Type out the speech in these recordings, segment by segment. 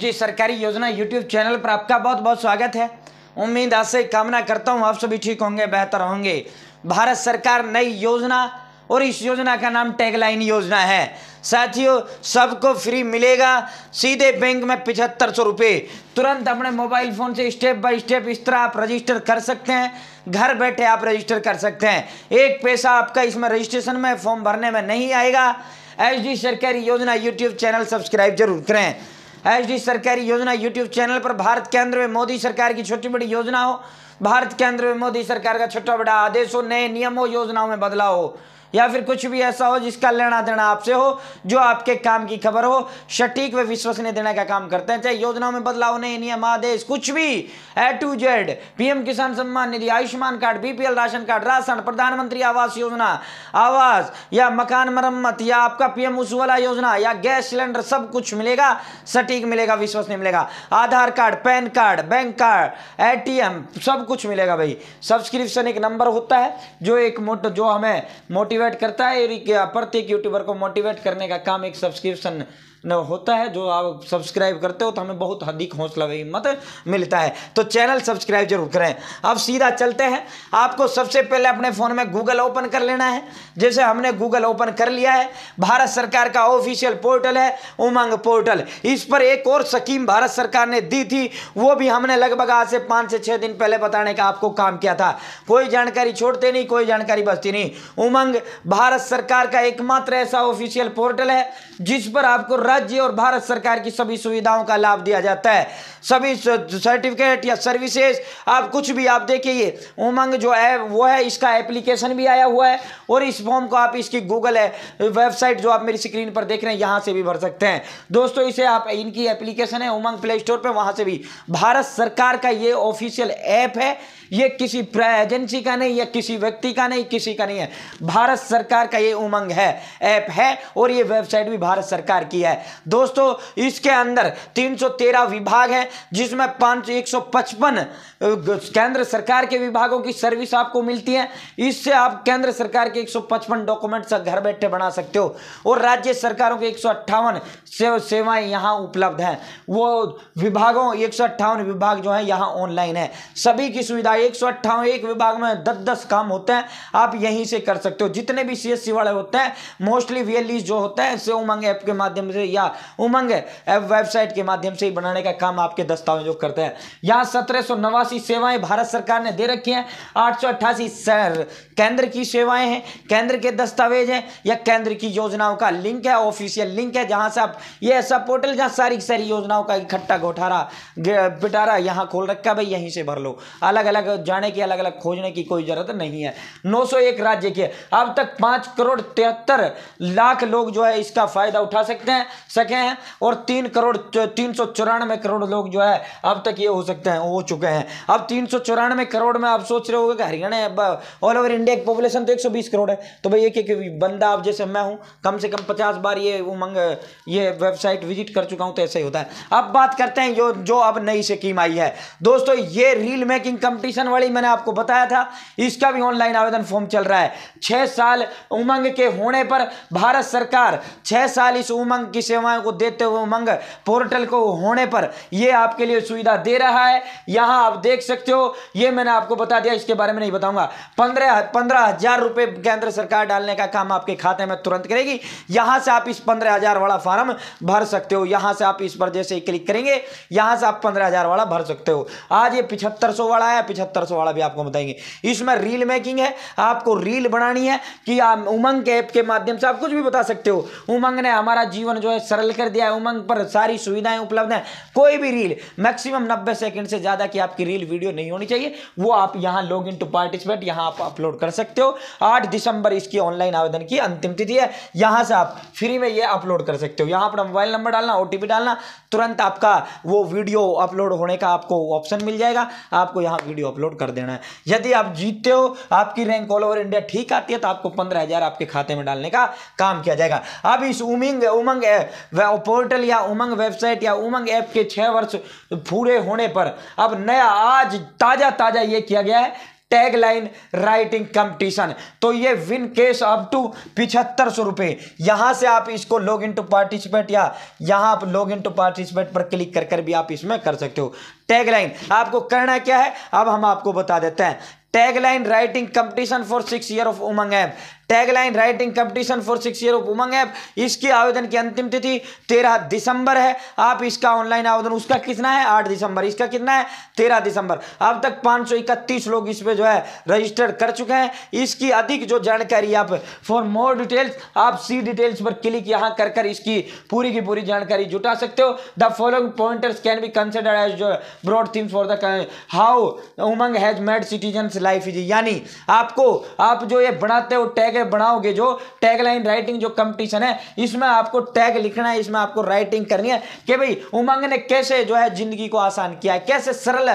D सरकारी योजना YouTube channel पर आपका बहुत बहुत स्वागत है उम्मीद आपसे कामना करता हूँ आप सभी ठीक होंगे बेहतर होंगे भारत सरकार नई योजना और इस योजना का नाम टैगलाइन योजना है साथियों सबको फ्री मिलेगा सीधे बैंक में पिछहत्तर सौ रुपये तुरंत अपने मोबाइल फ़ोन से स्टेप बाय स्टेप इस तरह आप रजिस्टर कर सकते हैं घर बैठे आप रजिस्टर कर सकते हैं एक पैसा आपका इसमें रजिस्ट्रेशन में फॉर्म भरने में नहीं आएगा एच सरकारी योजना यूट्यूब चैनल सब्सक्राइब जरूर करें एच सरकारी योजना यूट्यूब चैनल पर भारत केंद्र में मोदी सरकार की छोटी बड़ी योजना हो भारत केंद्र में मोदी सरकार का छोटा बड़ा आदेश हो नए नियम हो योजनाओं में बदलाव हो या फिर कुछ भी ऐसा हो जिसका लेना देना आपसे हो जो आपके काम की खबर हो सटीक व विश्वसनीय देने का काम करते हैं चाहे योजनाओं में बदलाव नहीं नियम आदेश कुछ भी ए to Z PM Kisan Samman Nidhi Ayushman card BPL ration card ration Pradhan Mantri Awas योजना आवास या मकान मरम्मत या आपका पीएम उज्ज्वला योजना या गैस सिलेंडर सब कुछ मिलेगा सटीक मिलेगा विश्वसनीय मिलेगा Aadhaar card PAN card bank card एम सब कुछ मिलेगा भाई सब्सक्रिप्शन एक नंबर होता है जो एक मोट जो हमें मोटिव मोटिवेट करता है प्रत्येक यूट्यूबर को मोटिवेट करने का काम एक सब्सक्रिप्शन होता है जो आप सब्सक्राइब करते हो तो हमें बहुत अधिक हौसला हिम्मत मिलता है तो चैनल सब्सक्राइब जरूर करें अब सीधा चलते हैं आपको सबसे पहले अपने फ़ोन में गूगल ओपन कर लेना है जैसे हमने गूगल ओपन कर लिया है भारत सरकार का ऑफिशियल पोर्टल है उमंग पोर्टल इस पर एक और स्कीम भारत सरकार ने दी थी वो भी हमने लगभग आज से पाँच से छः दिन पहले बताने का आपको काम किया था कोई जानकारी छोड़ते नहीं कोई जानकारी बचती नहीं उमंग भारत सरकार का एकमात्र ऐसा ऑफिशियल पोर्टल है जिस पर आपको राज्य और भारत सरकार की सभी सुविधाओं का लाभ दिया जाता है सभी सर्टिफिकेट या सर्विसेज आप कुछ भी आप देखिए उमंग जो है वो है इसका एप्लीकेशन भी आया हुआ है और इस फॉर्म को आप इसकी गूगल वेबसाइट जो आप मेरी स्क्रीन पर देख रहे हैं यहाँ से भी भर सकते हैं दोस्तों इसे आप इनकी एप्लीकेशन है उमंग प्ले स्टोर पर वहाँ से भी भारत सरकार का ये ऑफिशियल ऐप है ये किसी एजेंसी का नहीं या किसी व्यक्ति का नहीं किसी का नहीं है भारत सरकार का ये उमंग है ऐप है और ये वेबसाइट भी भारत सरकार की है है दोस्तों इसके अंदर 313 विभाग हैं जिसमें पाँच एक केंद्र सरकार के विभागों की सर्विस आपको मिलती है इससे आप केंद्र सरकार के 155 डॉक्यूमेंट्स घर बैठे बना सकते हो और राज्य सरकारों के एक सेव, सेवाएं यहाँ उपलब्ध हैं वो विभागों एक विभाग जो है यहाँ ऑनलाइन है सभी की सुविधा एक एक विभाग में दस दस काम होते हैं आप यहीं से कर सकते हो जितने भी सी वाले होते हैं मोस्टली वीएलई जो होते हैं से उमंग ऐप के माध्यम से या उमंग वेबसाइट के माध्यम से ही बनाने का काम आपके दस्तावेजों करते हैं यहाँ सत्रह सेवाएं भारत सरकार ने दे रखी हैं आठ केंद्र की सेवाएं हैं केंद्र के दस्तावेज हैं या केंद्र की योजनाओं का लिंक है ऑफिशियल लिंक है जहाँ से आप ये ऐसा पोर्टल जहाँ सारी सारी योजनाओं का इकट्ठा घोटारा पिटारा यहाँ खोल रखा है भाई यहीं से भर लो अलग अलग जाने की अलग अलग खोजने की कोई जरूरत नहीं है 901 राज्य के अब तक पाँच करोड़ तिहत्तर लाख लोग जो है इसका फायदा उठा सकते हैं सके हैं और तीन करोड़ तीन सौ चौरानवे करोड़ लोग जो है अब तक ये हो सकते हैं हो चुके हैं अब तीन सौ चौरानवे करोड़ में आप सोच रहे हो कि हरियाणा ऑल ओवर इंडिया की पॉपुलेशन तो एक सौ बीस करोड़ है तो भाई एक एक बंदा अब जैसे मैं हूँ कम से कम पचास बार ये उमंग ये वेबसाइट विजिट कर चुका हूँ तो ऐसा ही होता है अब बात करते हैं जो जो अब नई स्कीम आई है दोस्तों ये रील मेकिंग कंपटीशन वाली मैंने आपको बताया था इसका भी ऑनलाइन आवेदन फॉर्म चल रहा है छह साल उमंग के होने पर भारत सरकार छह साल इस उमंग की सेवाएं को देते हुए उमंग पोर्टल को होने पर यह आपके लिए सुविधा दे रहा है यहां आप देख सकते हो यह मैंने आपको बता दिया इसके बारे में नहीं बताऊंगा पंद्रह पंद्रह हजार रुपए केंद्र सरकार डालने का काम आपके खाते में तुरंत करेगी यहां से आप इस पंद्रह हजार वाला फॉर्म भर सकते हो यहां से आप इस पर जैसे क्लिक करेंगे यहां से आप पंद्रह हजार वाला भर सकते हो आज ये पिछहत्तर सौ वाला है पिछहत्तर सौ वाला भी आपको बताएंगे इसमें रील मेकिंग है आपको रील बनानी है कि आप उमंग के ऐप के माध्यम से आप कुछ भी बता सकते हो उमंग ने हमारा जीवन जो है सरल कर दिया है उमंग पर सारी सुविधाएं उपलब्ध हैं कोई भी रील मैक्सिमम 90 सेकंड से ज़्यादा की आपकी रील वीडियो नहीं होनी चाहिए वो आप यहाँ लॉग इन टू पार्टिसिपेट यहाँ आप अपलोड कर सकते हो आठ दिसंबर इसकी ऑनलाइन आवेदन की अंतिम तिथि है यहाँ से आप फ्री में ये अपलोड कर सकते हो यहाँ अपना मोबाइल नंबर डालना ओ डालना तुरंत आपका वो वीडियो अपलोड होने का आपको ऑप्शन मिल जाएगा आपको यहाँ वीडियो अपलोड कर देना है यदि आप जीतते हो आपकी रैंक ऑल ओवर इंडिया ठीक आती है तो आपको पंद्रह हजार आपके खाते में डालने का काम किया जाएगा अब इस उमिंग उमंग है वह पोर्टल या उमंग वेबसाइट या उमंग ऐप के छह वर्ष पूरे होने पर अब नया आज ताज़ा ताज़ा ये किया गया है टैगलाइन राइटिंग कंपटीशन तो ये विन केस अप टू पिछहत्तर सौ रुपये यहाँ से आप इसको लॉग इन टू पार्टिसिपेट या यहाँ आप लॉग इन टू पार्टिसिपेट पर क्लिक कर कर भी आप इसमें कर सकते हो टैगलाइन आपको करना क्या है अब हम आपको बता देते हैं tagline writing competition for six year of Umang app tagline writing competition for six year of Umang app इसकी आवेदन की अंतिम तिथि तेरह दिसंबर है आप इसका ऑनलाइन आवेदन उसका कितना है आठ दिसंबर इसका कितना है तेरह दिसंबर अब तक पाँच लोग इस पर जो है रजिस्टर कर चुके हैं इसकी अधिक जो जानकारी आप फॉर मोर डिटेल्स आप सी डिटेल्स पर क्लिक यहाँ कर कर इसकी पूरी की पूरी जानकारी जुटा सकते हो the following pointers can be consider as broad thing for the how Umang has made citizen life is यानी आपको आप जो ये बनाते हो टैग टैग बनाओगे जो टैगलाइन राइटिंग जो कंपटीशन है इसमें आपको टैग लिखना है इसमें आपको राइटिंग करनी है कि भाई उमंग ने कैसे जो है जिंदगी को आसान किया है कैसे सरल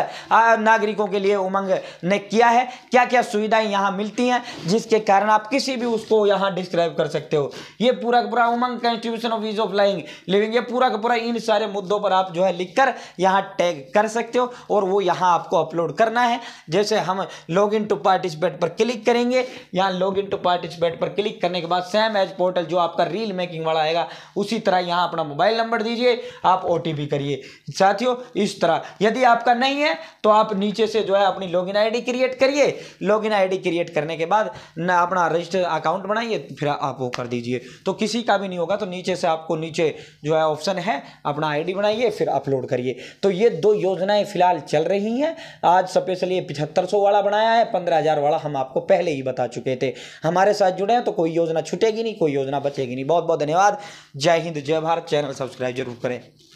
नागरिकों के लिए उमंग ने किया है क्या क्या सुविधाएं यहां मिलती हैं जिसके कारण आप किसी भी उसको यहां डिस्क्राइब कर सकते हो ये पूरा पूरा Umang constitution of ease of lying living ये पूरा पूरा इन सारे मुद्दों पर आप जो है लिखकर यहां टैग कर सकते हो और वो यहां आपको अपलोड करना है जैसे हम लॉग इन टू पार्टिसिपेट पर क्लिक करेंगे यहां log in to participate search bat पर क्लिक करने के बाद सेम एज पोर्टल जो आपका रील मेकिंग वाला आएगा उसी तरह यहाँ अपना मोबाइल नंबर दीजिए आप ओ करिए साथियों इस तरह यदि आपका नहीं है तो आप नीचे से जो है अपनी लॉगिन आईडी क्रिएट करिए लॉगिन आईडी क्रिएट करने के बाद अपना रजिस्टर अकाउंट बनाइए फिर आप वो कर दीजिए तो किसी का भी नहीं होगा तो नीचे से आपको नीचे जो है ऑप्शन है अपना आईडी बनाइए फिर अपलोड करिए तो ये दो योजनाएं फिलहाल चल रही हैं आज स्पेशली पिछहत्तर वाला बनाया है पंद्रह वाला हम आपको पहले ही बता चुके थे हमारे साथ जुड़े हैं तो कोई योजना छूटेगी नहीं कोई योजना बचेगी नहीं बहुत बहुत धन्यवाद जय हिंद जय भारत चैनल सब्सक्राइब जरूर करें